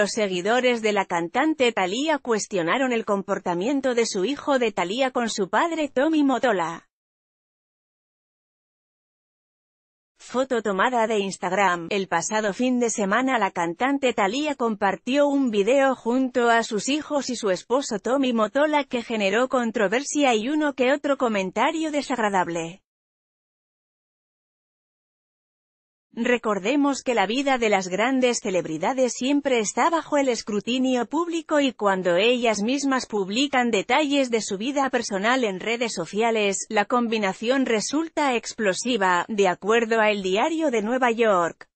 Los seguidores de la cantante Thalía cuestionaron el comportamiento de su hijo de Thalía con su padre Tommy Motola. Foto tomada de Instagram. El pasado fin de semana la cantante Thalía compartió un video junto a sus hijos y su esposo Tommy Motola que generó controversia y uno que otro comentario desagradable. Recordemos que la vida de las grandes celebridades siempre está bajo el escrutinio público y cuando ellas mismas publican detalles de su vida personal en redes sociales, la combinación resulta explosiva, de acuerdo a El Diario de Nueva York.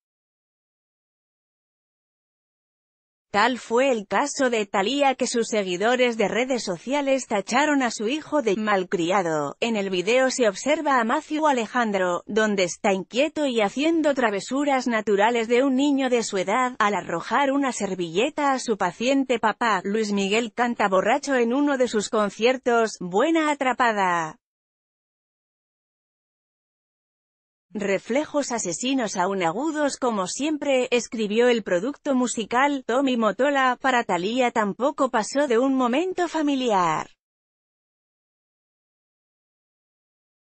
Tal fue el caso de Thalía que sus seguidores de redes sociales tacharon a su hijo de malcriado. En el video se observa a Macio Alejandro, donde está inquieto y haciendo travesuras naturales de un niño de su edad, al arrojar una servilleta a su paciente papá. Luis Miguel canta borracho en uno de sus conciertos, Buena Atrapada. Reflejos asesinos aún agudos como siempre, escribió el producto musical, Tommy Motola, para Thalía tampoco pasó de un momento familiar.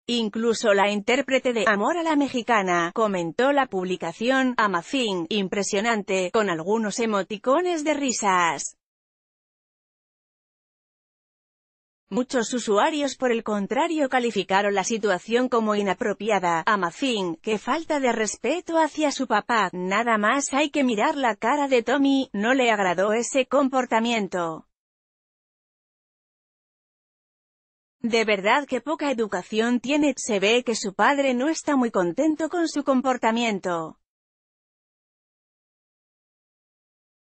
Incluso la intérprete de Amor a la Mexicana, comentó la publicación, Mafín: impresionante, con algunos emoticones de risas. Muchos usuarios por el contrario calificaron la situación como inapropiada, Amafín, que falta de respeto hacia su papá, nada más hay que mirar la cara de Tommy, no le agradó ese comportamiento. De verdad que poca educación tiene, se ve que su padre no está muy contento con su comportamiento.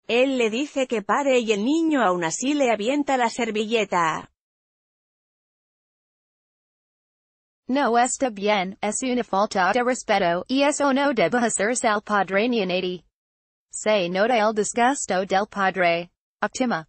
Él le dice que pare y el niño aún así le avienta la servilleta. No está bien, es una falta de respeto, y eso no debe hacerse al padre ni en nadie. Se nota el disgusto del padre. Optima.